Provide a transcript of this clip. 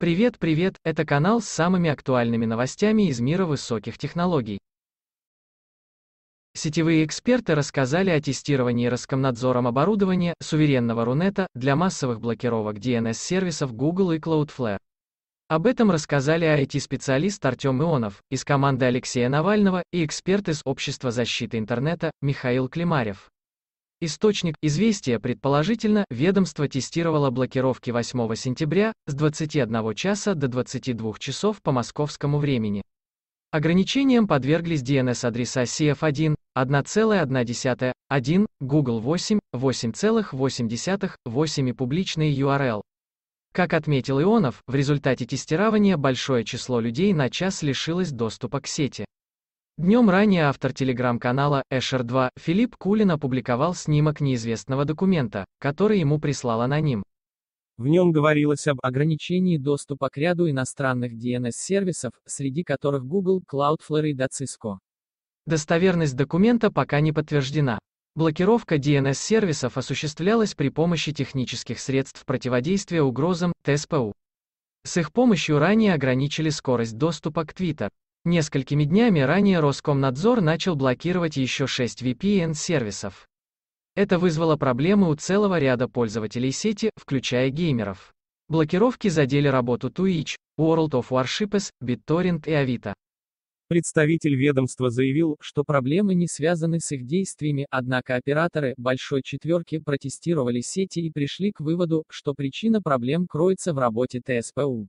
Привет, привет, это канал с самыми актуальными новостями из мира высоких технологий. Сетевые эксперты рассказали о тестировании Роскомнадзором оборудования суверенного Рунета для массовых блокировок DNS-сервисов Google и Cloudflare. Об этом рассказали IT-специалист Артем Ионов из команды Алексея Навального и эксперт из Общества защиты интернета Михаил Климарев. Источник «Известия» предположительно, ведомство тестировало блокировки 8 сентября с 21 часа до 22 часов по московскому времени. Ограничением подверглись DNS-адреса CF1, 1,1, 1, Google 8, 8,8, 8 и публичные URL. Как отметил Ионов, в результате тестирования большое число людей на час лишилось доступа к сети. Днем ранее автор телеграм-канала «Эшер-2» Филипп Кулин опубликовал снимок неизвестного документа, который ему прислал аноним. В нем говорилось об ограничении доступа к ряду иностранных DNS-сервисов, среди которых Google, Cloudflare и Docisco. Достоверность документа пока не подтверждена. Блокировка DNS-сервисов осуществлялась при помощи технических средств противодействия угрозам ТСПУ. С их помощью ранее ограничили скорость доступа к Twitter. Несколькими днями ранее Роскомнадзор начал блокировать еще 6 VPN-сервисов. Это вызвало проблемы у целого ряда пользователей сети, включая геймеров. Блокировки задели работу Twitch, World of Warships, BitTorrent и Авито. Представитель ведомства заявил, что проблемы не связаны с их действиями, однако операторы «Большой четверки» протестировали сети и пришли к выводу, что причина проблем кроется в работе ТСПУ.